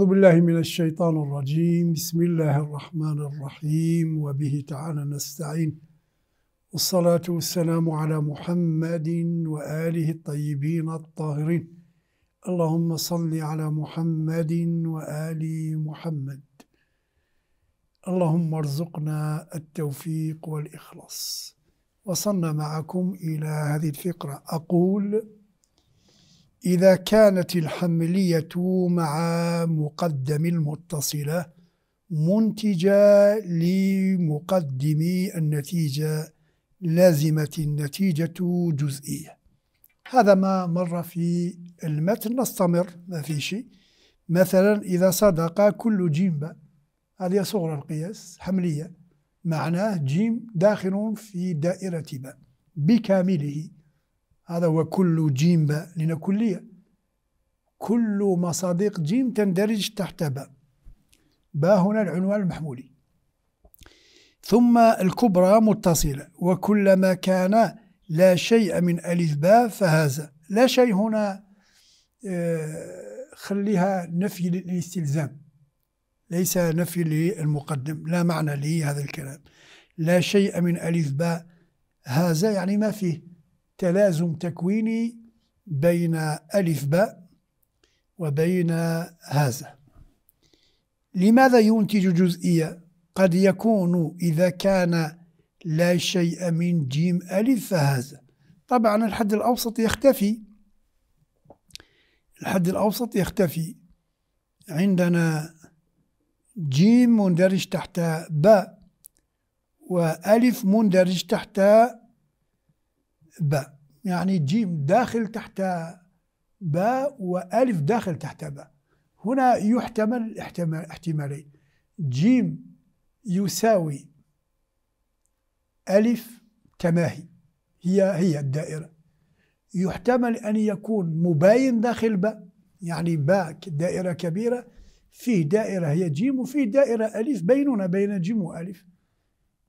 أعوذ بالله من الشيطان الرجيم بسم الله الرحمن الرحيم وبه تعالى نستعين والصلاة والسلام على محمد وآله الطيبين الطاهرين اللهم صل على محمد وآل محمد اللهم ارزقنا التوفيق والإخلاص وصلنا معكم إلى هذه الفقرة أقول إذا كانت الحملية مع مقدم المتصلة منتجة لمقدم النتيجة لازمة النتيجة جزئية هذا ما مر في المتن نستمر ما في شيء مثلا إذا صدق كل جيم هذه صغرى القياس حملية معناه جيم داخل في دائرة باء بكامله هذا هو كل جيم باء لنا كلية كل مصادق جيم تندرج تحت باء باء هنا العنوان المحمولي ثم الكبرى متصلة وكلما كان لا شيء من ألف باء فهذا لا شيء هنا آه، خليها نفي للاستلزام ليس نفي للمقدم لا معنى لهذا الكلام لا شيء من ألف باء هذا يعني ما فيه تلازم تكويني بين ألف باء وبين هذا لماذا ينتج جزئية؟ قد يكون إذا كان لا شيء من جيم ألف فهذا طبعا الحد الأوسط يختفي الحد الأوسط يختفي عندنا جيم مندرج تحت باء وألف مندرج تحت باء يعني جيم داخل تحت باء وألف داخل تحت باء هنا يحتمل احتمالين جيم يساوي ألف كما هي هي هي الدائرة يحتمل أن يكون مباين داخل باء يعني باء دائرة كبيرة فيه دائرة هي جيم وفيه دائرة ألف بيننا بين جيم وألف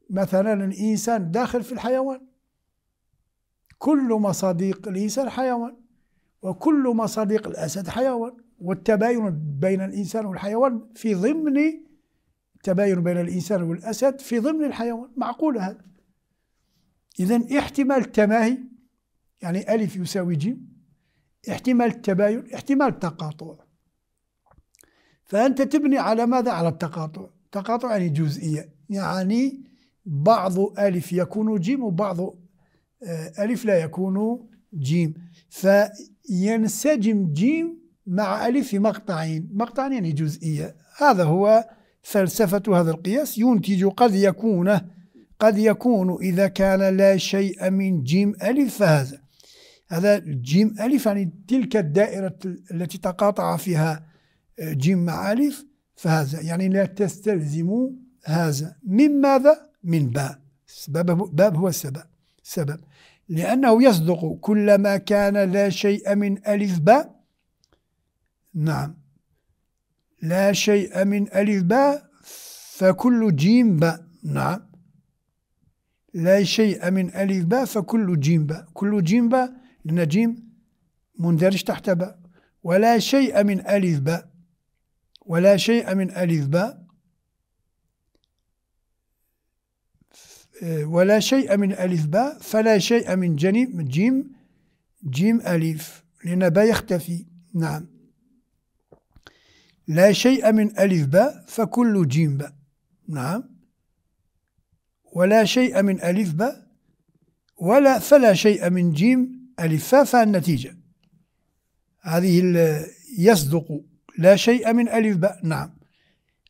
مثلا الإنسان داخل في الحيوان كل مصاديق الإنسان حيوان وكل مصاديق الأسد حيوان والتباين بين الإنسان والحيوان في ضمن التباين بين الإنسان والأسد في ضمن الحيوان معقول هذا إذا احتمال التماهي يعني ألف يساوي جيم احتمال التباين احتمال التقاطع فأنت تبني على ماذا؟ على التقاطع تقاطع يعني جزئية يعني بعض ألف يكون جيم وبعض آه، ألف لا يكون جيم فينسجم جيم مع ألف في مقطعين مقطعين يعني جزئية هذا هو فلسفة هذا القياس ينتج قد يكون قد يكون إذا كان لا شيء من جيم ألف فهذا هذا جيم ألف يعني تلك الدائرة التي تقاطع فيها آه، جيم مع ألف فهذا يعني لا تستلزم هذا من ماذا؟ من باء باب هو السبب سبب لأنه يصدق كلما كان لا شيء من ألف باء نعم لا شيء من ألف باء فكل جيم باء نعم لا شيء من ألف باء فكل جيم باء كل جيم باء لأن جيم مندرج تحت باء ولا شيء من ألف باء ولا شيء من ألف باء آه، ولا شيء من ألف باء فلا شيء من جنيم جيم جيم ألف لأن باء يختفي نعم لا شيء من ألف باء فكل جيم باء نعم ولا شيء من ألف باء ولا فلا شيء من جيم ألف فاء فالنتيجة هذه يصدق لا شيء من ألف باء نعم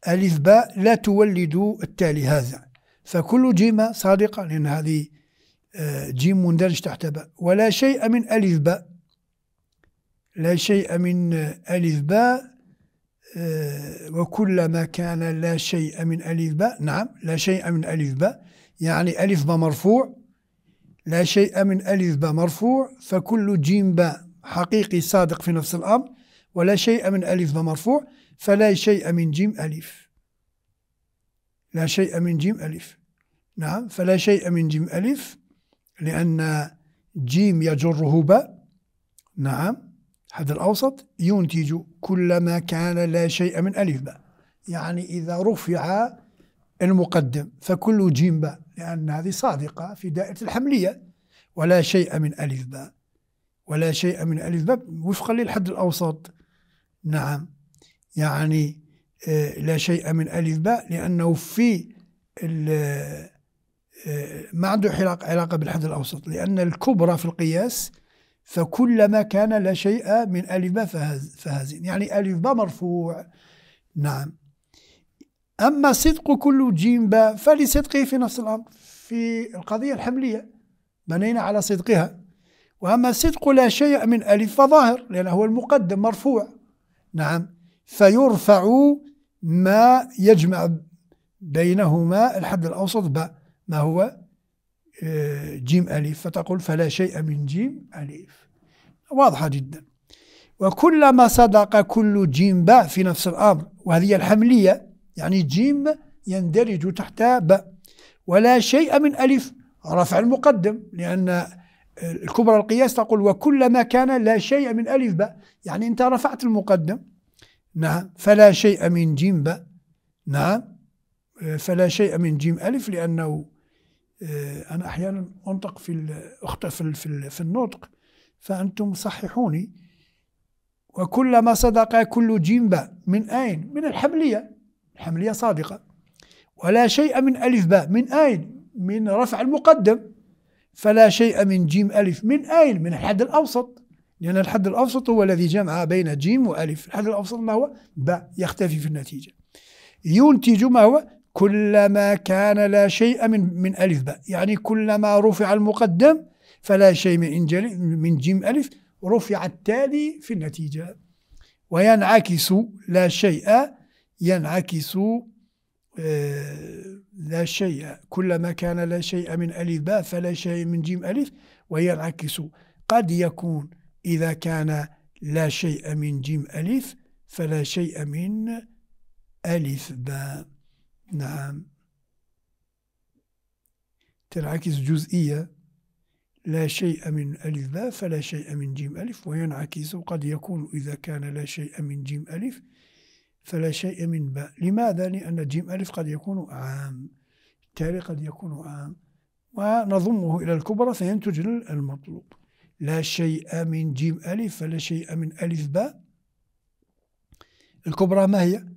ألف باء لا تولد التالي هذا فكل جيم صادقة لأن هذه آه، جيم مندرج تحت باء ولا شيء من ألف باء لا شيء من آه، ألف باء آه، وكلما كان لا شيء من ألف باء نعم لا شيء من ألف باء يعني ألف باء مرفوع لا شيء من ألف باء مرفوع فكل جيم باء حقيقي صادق في نفس الأمر ولا شيء من ألف باء مرفوع فلا شيء من جيم ألف لا شيء من جيم ألف نعم فلا شيء من جيم ألف لأن جيم يجره باء نعم هذا الأوسط ينتج كل ما كان لا شيء من ألف باء يعني إذا رفع المقدم فكل جيم باء لأن هذه صادقة في دائرة الحملية ولا شيء من ألف باء ولا شيء من ألف باء وفقا للحد الأوسط نعم يعني آه، لا شيء من ألف باء لأنه في آه، ما عنده علاقة بالحد الأوسط لأن الكبرى في القياس فكلما كان لا شيء من ألف باء فهزين يعني ألف باء مرفوع نعم أما صدق كل جيم باء فلصدقه في نفس الأمر في القضية الحملية بنينا على صدقها وأما صدق لا شيء من ألف فظاهر لأنه هو المقدم مرفوع نعم فيرفع ما يجمع بينهما الحد الأوسط باء ما هو آه، جيم أليف فتقول فلا شيء من جيم أليف واضحة جدا وكلما صدق كل جيم باء في نفس الأمر وهذه الحملية يعني جيم يندرج تحت باء ولا شيء من ألف رفع المقدم لأن الكبرى القياس تقول وكلما كان لا شيء من ألف باء يعني أنت رفعت المقدم نعم فلا شيء من جيم باء نعم فلا شيء من جيم ألف لأنه آه، أنا أحيانا أنطق في أخطئ في, في, في النطق فأنتم صححوني وكلما صدق كل جيم باء من أين؟ من الحملية الحملية صادقة ولا شيء من ألف باء من أين؟ من رفع المقدم فلا شيء من جيم ألف من أين؟ من الحد الأوسط لأن الحد الأوسط هو الذي جمع بين جيم وألف الحد الأوسط ما هو باء يختفي في النتيجة ينتج ما هو كلما كان لا شيء من من ألف باء يعني كلما رفع المقدم فلا شيء من من جيم ألف رفع التالي في النتيجة وينعكس لا شيء ينعكس آه، لا شيء كلما كان لا شيء من ألف باء فلا شيء من جيم ألف وينعكس قد يكون إذا كان لا شيء من جيم ألف فلا شيء من ألف باء نعم تنعكس جزئية لا شيء من ألف باء فلا شيء من جيم ألف وينعكس قد يكون إذا كان لا شيء من جيم ألف فلا شيء من باء لماذا؟ لأن جيم ألف قد يكون عام التالي قد يكون عام ونضمه إلى الكبرى فينتج المطلوب لا شيء من جيم ألف فلا شيء من ألف باء الكبرى ما هي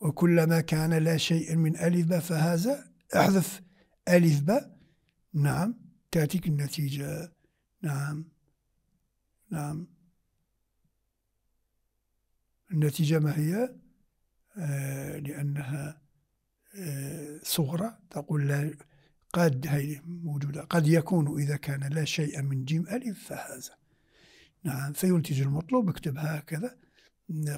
وكلما كان لا شيء من ألف باء فهذا احذف ألف باء نعم تأتيك النتيجة نعم نعم النتيجة ما هي آه لأنها آه صغرى تقول لا قد هي موجودة قد يكون إذا كان لا شيء من جيم ألف فهذا نعم فيلتج المطلوب اكتب هكذا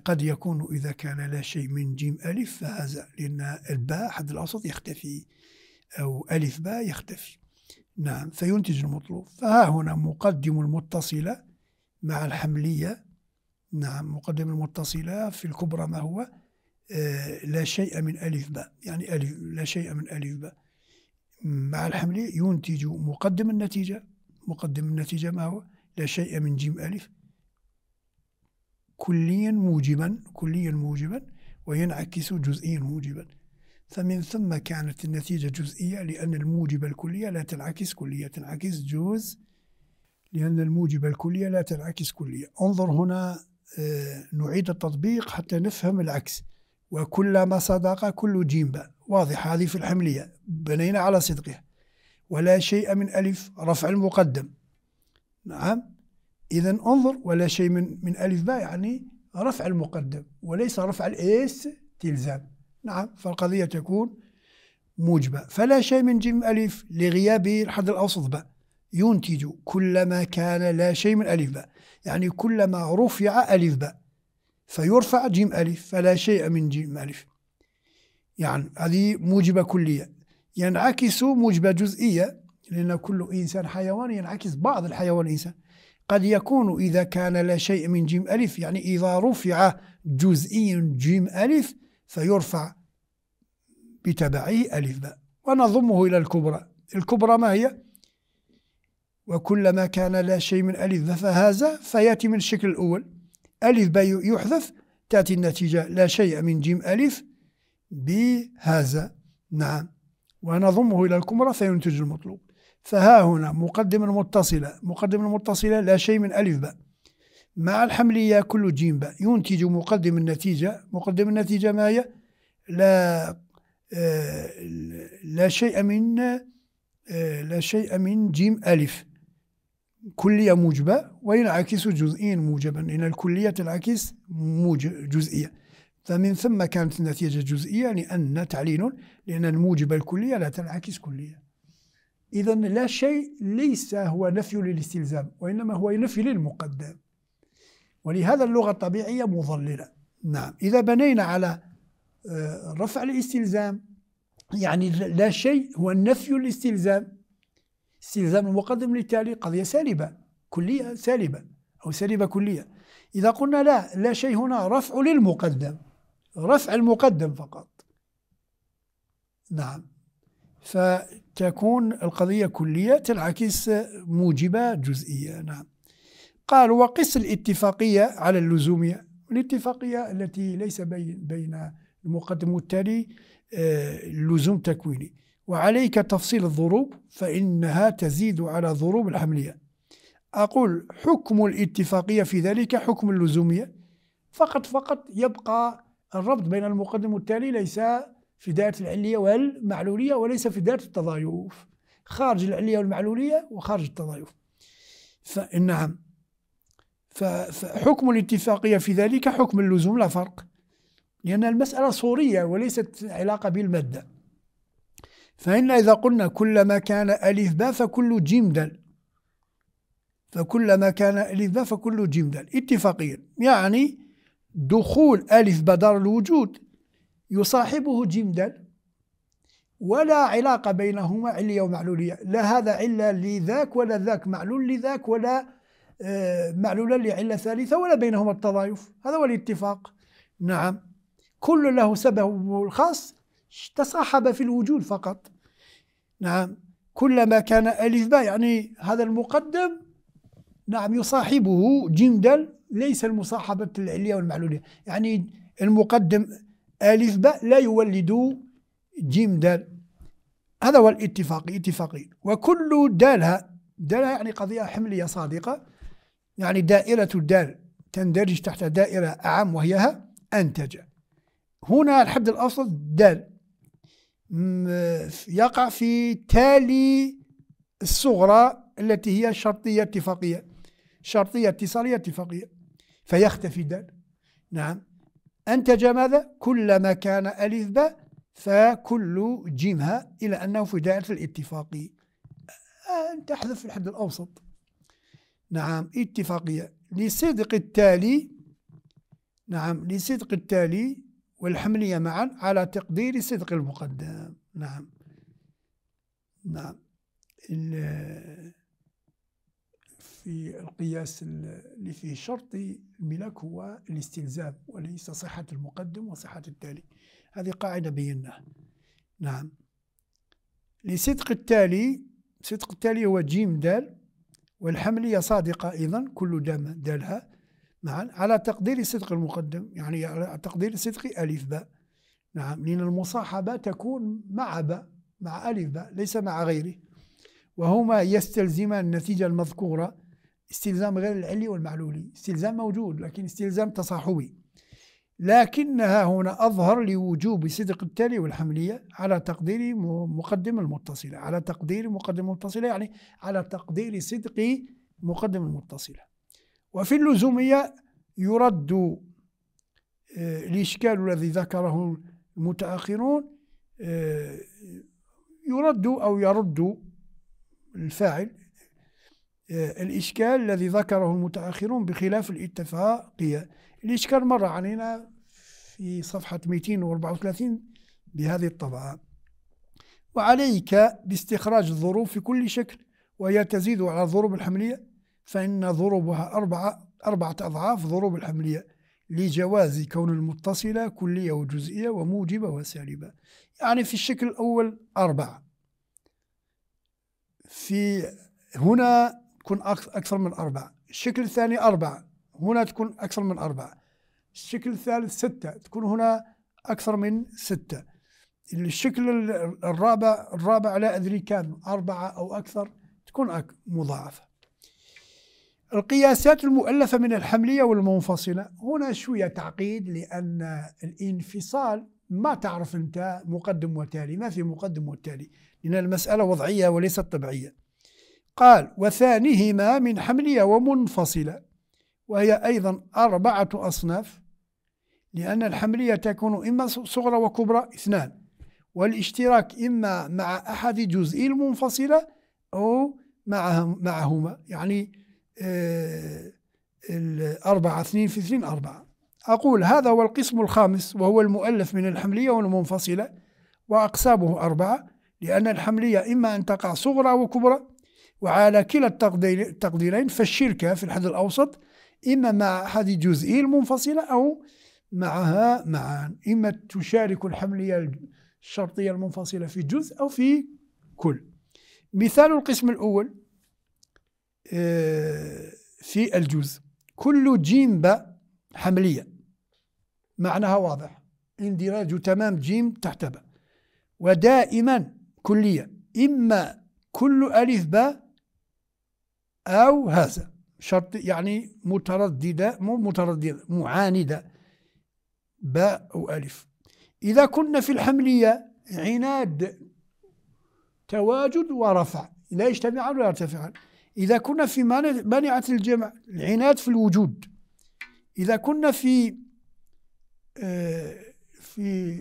قد يكون إذا كان لا شيء من جيم ألف فهذا لأن الباء حد الأوسط يختفي أو ألف باء يختفي نعم فينتج المطلوب فها هنا مقدم المتصلة مع الحملية نعم مقدم المتصلة في الكبرى ما هو آه لا شيء من ألف باء يعني ألف لا شيء من ألف باء مع الحمل ينتج مقدم النتيجة مقدم النتيجة ما هو لا شيء من جيم ألف كليا موجبا كليا موجبا وينعكس جزئيا موجبا فمن ثم كانت النتيجة جزئية لأن الموجب الكلية لا تنعكس كلية تنعكس جزء لأن الموجب الكلية لا تنعكس كلية انظر هنا آه، نعيد التطبيق حتى نفهم العكس وكلما صدق كل جيم بقى واضحة هذه في الحملية بنينا على صدقها ولا شيء من ألف رفع المقدم نعم إذا انظر ولا شيء من من ألف باء يعني رفع المقدم وليس رفع الإيس تلزام نعم فالقضية تكون موجبة فلا شيء من جيم ألف لغياب الحد الأوسط باء ينتج كلما كان لا شيء من ألف باء يعني كلما رفع ألف باء فيرفع جيم ألف فلا شيء من جيم ألف يعني هذه موجبة كلية ينعكس موجبة جزئية لأن كل إنسان حيوان ينعكس بعض الحيوان الإنسان قد يكون إذا كان لا شيء من جيم ألف يعني إذا رفع جزئي جيم ألف فيرفع بتبعه ألف باء ونضمه إلى الكبرى الكبرى ما هي؟ وكلما كان لا شيء من ألف باء فيأتي من الشكل الأول ألف باء يحذف تأتي النتيجة لا شيء من جيم ألف بهذا نعم ونضمه إلى الكمرة فينتج المطلوب فها هنا مقدمة متصلة مقدمة متصلة لا شيء من ألف باء مع الحملية كل جيم باء ينتج مقدم النتيجة مقدم النتيجة ما هي لا آه، لا شيء من آه، لا شيء من جيم ألف كلية موجبة وينعكس جزئيا موجبا إن الكلية تنعكس جزئية فمن ثم كانت النتيجة جزئية لأن تعليل لأن الموجب الكلية لا تنعكس كلية إذا لا شيء ليس هو نفي للاستلزام وإنما هو نفي للمقدم ولهذا اللغة الطبيعية مضللة نعم إذا بنينا على آه، رفع الاستلزام يعني لا شيء هو نفي الاستلزام استلزام المقدم للتالي قضية سالبة كلية سالبة أو سالبة كلية إذا قلنا لا لا شيء هنا رفع للمقدم رفع المقدم فقط نعم فتكون القضية كلية تنعكس موجبة جزئية نعم قال وقس الاتفاقية على اللزومية الاتفاقية التي ليس بين بين المقدم والتالي آه، لزوم تكويني وعليك تفصيل الضروب فإنها تزيد على ضروب الحملية أقول حكم الاتفاقية في ذلك حكم اللزومية فقط فقط يبقى الربط بين المقدم والتالي ليس في دائرة العلية والمعلولية وليس في دائرة التضايف خارج العلية والمعلولية وخارج التضايف فنعم فحكم الاتفاقية في ذلك حكم اللزوم لا فرق لأن المسألة صورية وليست علاقة بالمادة فإن إذا قلنا كلما كان ألف باء فكل جمدل فكلما كان ألف باء فكل دال اتفاقيا يعني دخول ألف بدار الوجود يصاحبه جيم دال ولا علاقة بينهما علية ومعلولية لا هذا علة لذاك ولا ذاك معلول لذاك ولا آه، معلولا لعلة ثالثة ولا بينهما التضايف هذا هو الاتفاق نعم كل له سببه الخاص تصاحب في الوجود فقط نعم كلما كان ألف باء يعني هذا المقدم نعم يصاحبه جندل ليس المصاحبة العلية والمعلولية يعني المقدم ألف باء لا يولد جيم دال هذا هو الاتفاقي اتفاقي وكل دالها دالها يعني قضية حملية صادقة يعني دائرة الدال تندرج تحت دائرة أعم وهيها أنتج هنا الحد الأوسط دال يقع في تالي الصغرى التي هي شرطية اتفاقية شرطية اتصالية اتفاقية فيختفي الدال نعم أنتج ماذا؟ كلما كان ألف باء فكل جيمها إلى أنه في دائرة الاتفاقي أن تحذف في الحد الأوسط نعم اتفاقية لصدق التالي نعم لصدق التالي والحملية معا على تقدير صدق المقدم نعم نعم في القياس اللي فيه شرطي الملاك هو الاستلزام وليس صحة المقدم وصحة التالي هذه قاعدة بيناها نعم لصدق التالي صدق التالي هو جيم دال والحملية صادقة أيضا كل دام دالها معا على تقدير صدق المقدم يعني على تقدير صدق ألف باء نعم لأن المصاحبة تكون مع باء مع ألف باء ليس مع غيره وهما يستلزمان النتيجة المذكورة استلزام غير العلي والمعلولي استلزام موجود لكن استلزام تصاحبي لكنها هنا أظهر لوجوب صدق التالي والحملية على تقدير مقدم المتصلة على تقدير مقدم المتصلة يعني على تقدير صدق مقدم المتصلة وفي اللزومية يرد آه، الإشكال الذي ذكره المتأخرون آه، يرد أو يرد الفاعل آه، الإشكال الذي ذكره المتأخرون بخلاف الاتفاقية الإشكال مر علينا في صفحة 234 بهذه الطبعة وعليك باستخراج الظروف في كل شكل وهي تزيد على الضروب الحملية فإن ظروبها أربعة أربعة أضعاف ظروف الحملية لجواز كون المتصلة كلية وجزئية وموجبة وسالبة يعني في الشكل الأول أربعة في هنا تكون أكثر من أربعة الشكل الثاني أربعة هنا تكون أكثر من أربعة الشكل الثالث ستة تكون هنا أكثر من ستة الشكل الرابع الرابع لا أدري كم أربعة أو أكثر تكون مضاعفة القياسات المؤلفة من الحملية والمنفصلة هنا شوية تعقيد لأن الانفصال ما تعرف أنت مقدم وتالي ما في مقدم وتالي لأن المسألة وضعية وليست طبيعية قال وثانيهما من حملية ومنفصلة وهي أيضا أربعة أصناف لأن الحملية تكون إما صغرى وكبرى اثنان والاشتراك إما مع أحد جزئي المنفصلة أو معهم معهما يعني آه، الأربعة اثنين في اثنين أربعة أقول هذا هو القسم الخامس وهو المؤلف من الحملية والمنفصلة وأقسامه أربعة لأن الحملية إما أن تقع صغرى وكبرى وعلى كلا التقديرين فالشركة في الحد الأوسط إما مع أحد الجزئين المنفصلة أو معها معا إما تشارك الحملية الشرطية المنفصلة في جزء أو في كل مثال القسم الأول آه، في الجزء كل جيم باء حملية معناها واضح اندراج تمام جيم تحت باء ودائما كلية إما كل ألف باء أو هذا شرط يعني مترددة مو مترددة معاندة باء أو ألف إذا كنا في الحملية عناد تواجد ورفع لا يجتمعان ولا يرتفعان إذا كنا في مانعة الجمع العناد في الوجود إذا كنا في آه، في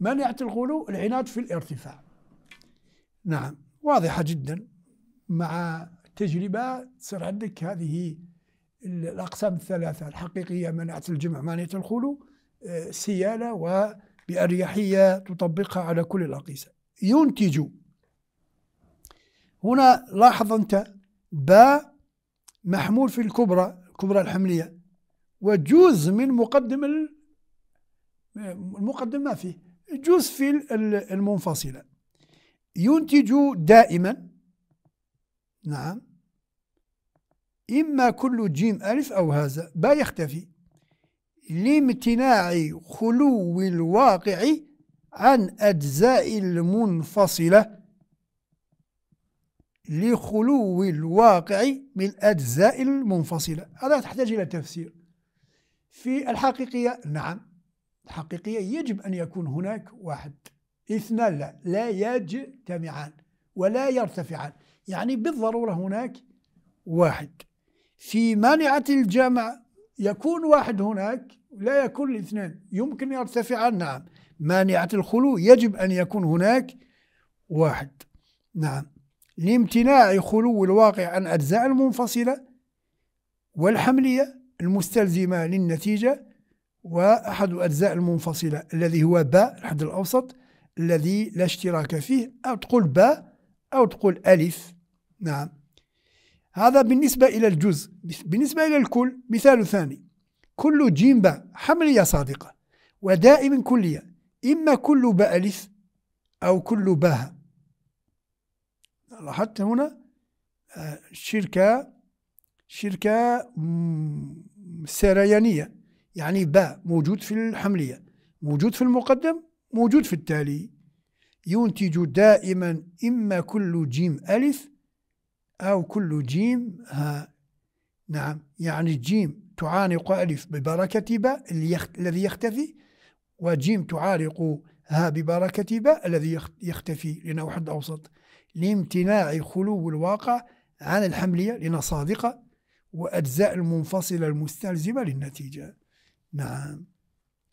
مانعة الغلو العناد في الارتفاع نعم واضحة جدا مع تجربة تصير عندك هذه الأقسام الثلاثة الحقيقية مناعة الجمع مانعة الخلو آه، سيالة وبأريحية تطبقها على كل الأقيسة ينتج هنا لاحظ أنت باء محمول في الكبرى الكبرى الحملية وجزء من مقدم المقدم ما فيه جزء في المنفصلة ينتج دائما نعم إما كل جيم ألف أو هذا با يختفي لامتناع خلو الواقع عن أجزاء المنفصلة لخلو الواقع من أجزاء المنفصلة هذا تحتاج إلى تفسير في الحقيقية نعم الحقيقية يجب أن يكون هناك واحد اثنان لا لا يجتمعان ولا يرتفعان يعني بالضرورة هناك واحد في مانعة الجمع يكون واحد هناك لا يكون الاثنان يمكن يرتفعان نعم مانعة الخلو يجب أن يكون هناك واحد نعم لامتناع خلو الواقع عن أجزاء المنفصلة والحملية المستلزمة للنتيجة وأحد أجزاء المنفصلة الذي هو باء الحد الأوسط الذي لا اشتراك فيه أو تقول باء أو تقول ألف نعم هذا بالنسبة إلى الجزء بالنسبة إلى الكل مثال ثاني كل جيم باء حملية صادقة ودائما كلية إما كل باء ألف أو كل باء لاحظت هنا آه، شركة شركة سريانية يعني باء موجود في الحملية موجود في المقدم موجود في التالي ينتج دائما إما كل جيم ألف أو كل جيم ها نعم يعني الجيم تعانق ألف ببركة باء الذي يختفي وجيم تعارق ها ببركة باء الذي يختفي حد الأوسط لامتناع خلو الواقع عن الحملية لأنها صادقة وأجزاء المنفصلة المستلزمة للنتيجة نعم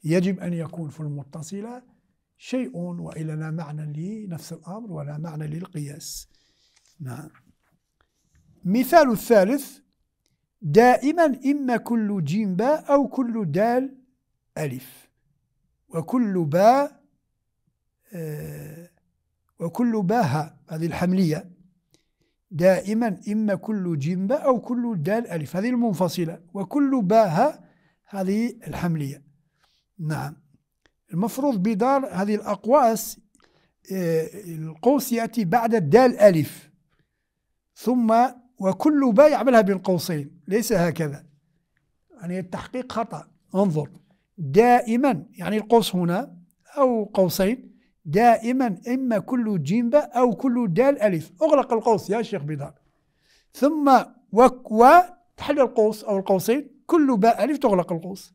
يجب أن يكون في المتصلة شيء وإلا لا معنى لنفس الأمر ولا معنى للقياس نعم مثال الثالث دائما إما كل جيم باء أو كل دال ألف وكل باء آه، وكل باء هذه الحملية دائما إما كل جيم باء أو كل دال ألف هذه المنفصلة وكل باء هذه الحملية نعم المفروض بدار هذه الأقواس آه، القوس يأتي بعد الدال ألف ثم وكل باء يعملها بين قوسين ليس هكذا يعني التحقيق خطأ انظر دائما يعني القوس هنا أو قوسين دائما إما كل جيم باء أو كل دال ألف أغلق القوس يا شيخ بدار ثم و تحل القوس أو القوسين كل باء ألف تغلق القوس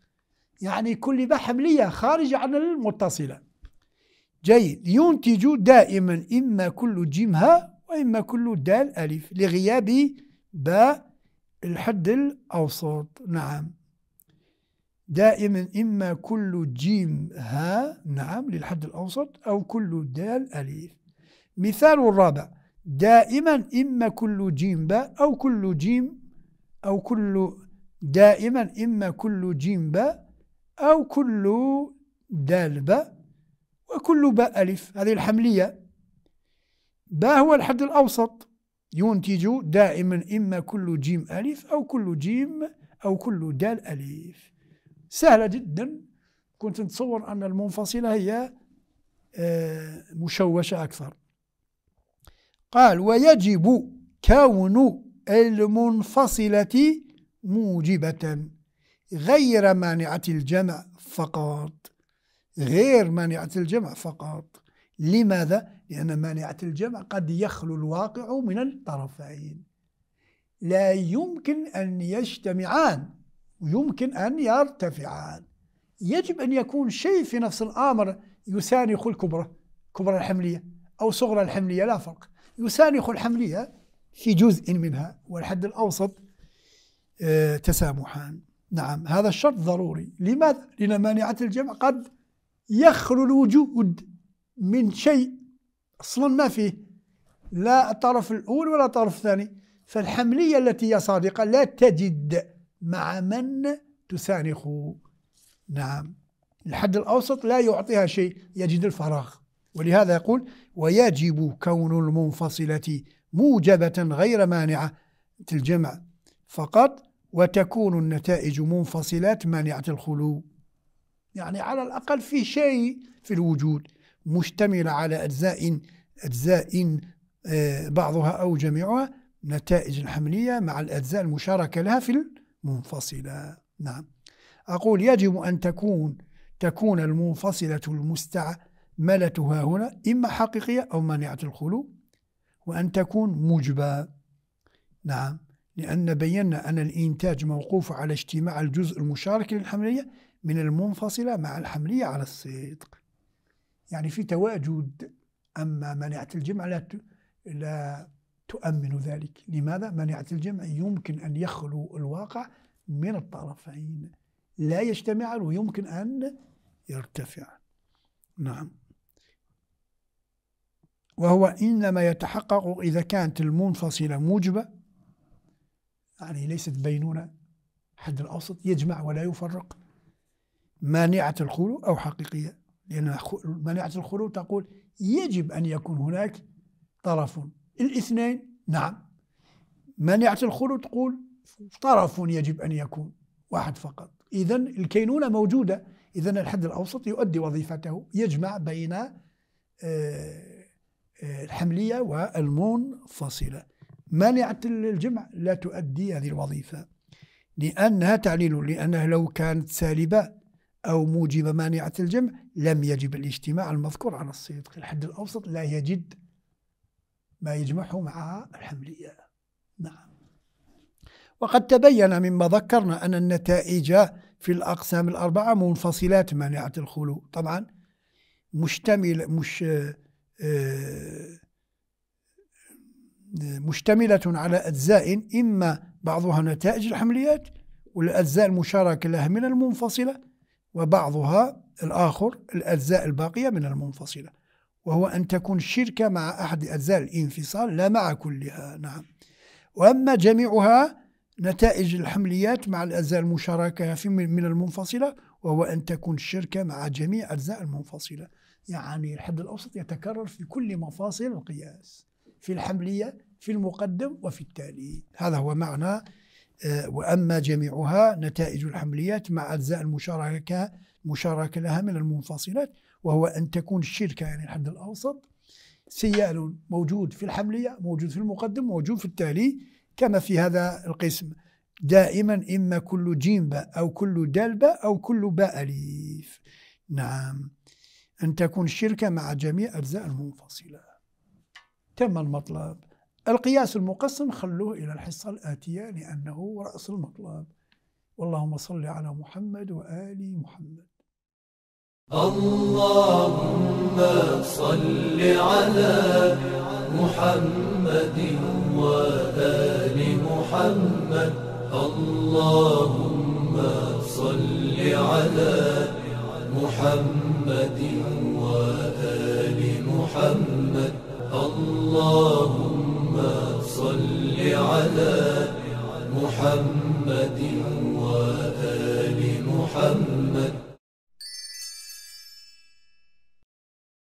يعني كل باء حملية خارجة عن المتصلة جيد ينتج دائما إما كل جيم هاء وإما كل دال ألف لغياب باء الحد الأوسط نعم دائما إما كل جيم ها نعم للحد الأوسط أو كل دال ألف مثال الرابع دائما إما كل جيم باء أو كل جيم أو كل دائما إما كل جيم باء أو كل دال باء وكل باء ألف هذه الحملية با هو الحد الأوسط ينتج دائما إما كل جيم ألف أو كل جيم أو كل دال ألف سهلة جدا كنت نتصور أن المنفصلة هي آه، مشوشة أكثر قال ويجب كون المنفصلة موجبة غير مانعة الجمع فقط غير مانعة الجمع فقط لماذا؟ لأن مانعة الجمع قد يخلو الواقع من الطرفين لا يمكن أن يجتمعان ويمكن أن يرتفعان يجب أن يكون شيء في نفس الأمر يسانخ الكبرى كبرى الحملية أو صغرى الحملية لا فرق يسانخ الحملية في جزء منها والحد الأوسط آه، تسامحان نعم هذا الشرط ضروري لماذا؟ لأن مانعة الجمع قد يخلو الوجود من شيء أصلا ما فيه لا الطرف الأول ولا الطرف الثاني فالحملية التي هي صادقة لا تجد مع من تسانخ نعم الحد الأوسط لا يعطيها شيء يجد الفراغ ولهذا يقول ويجب كون المنفصلة موجبة غير مانعة الجمع فقط وتكون النتائج منفصلات مانعة الخلو يعني على الأقل في شيء في الوجود مشتملة على أجزاء أجزاء آه، بعضها أو جميعها نتائج الحملية مع الأجزاء المشاركة لها في المنفصلة نعم أقول يجب أن تكون تكون المنفصلة المستعملة هنا إما حقيقية أو مانعة الخلو وأن تكون موجبة نعم لأن بينا أن الإنتاج موقوف على اجتماع الجزء المشارك للحملية من المنفصلة مع الحملية على الصدق يعني في تواجد أما منعة الجمع لا لا تؤمن ذلك لماذا؟ منعة الجمع يمكن أن يخلو الواقع من الطرفين لا يجتمعان ويمكن أن يرتفع نعم وهو إنما يتحقق إذا كانت المنفصلة موجبة يعني ليست بينونة حد الأوسط يجمع ولا يفرق مانعة الخلو أو حقيقية لأن مناعة الخروج تقول يجب أن يكون هناك طرف الاثنين نعم مناعة الخروج تقول طرف يجب أن يكون واحد فقط إذا الكينونة موجودة إذا الحد الأوسط يؤدي وظيفته يجمع بين آه، آه، الحملية والمنفصلة مانعة الجمع لا تؤدي هذه الوظيفة لأنها تعليل لأنها لو كانت سالبة أو موجب مانعة الجمع لم يجب الاجتماع المذكور على الصيغ الحد الأوسط لا يجد ما يجمعه مع الحملية نعم وقد تبين مما ذكرنا أن النتائج في الأقسام الأربعة منفصلات مانعة الخلو طبعا مشتمل مش آه، مشتملة على أجزاء إما بعضها نتائج الحمليات والأجزاء المشاركة لها من المنفصلة وبعضها الآخر الأجزاء الباقية من المنفصلة وهو أن تكون الشركة مع أحد أجزاء الانفصال لا مع كلها نعم وأما جميعها نتائج الحمليات مع الأجزاء المشاركة في من المنفصلة وهو أن تكون الشركة مع جميع أجزاء المنفصلة يعني الحد الأوسط يتكرر في كل مفاصل القياس في الحملية في المقدم وفي التالي هذا هو معنى آه، وأما جميعها نتائج الحمليات مع أجزاء المشاركة مشاركة لها من المنفصلات وهو أن تكون الشركة يعني الحد الأوسط سيال موجود في الحملية موجود في المقدم موجود في التالي كما في هذا القسم دائما إما كل جيمبة أو كل دالبة أو كل باء أليف نعم أن تكون الشركة مع جميع أجزاء المنفصلة تم المطلب القياس المقسم خلوه إلى الحصة الآتية لأنه رأس المطلب واللهم صل على محمد وآل محمد اللهم صل على محمد وآل محمد اللهم صل على محمد وآل محمد اللهم على محمد وآله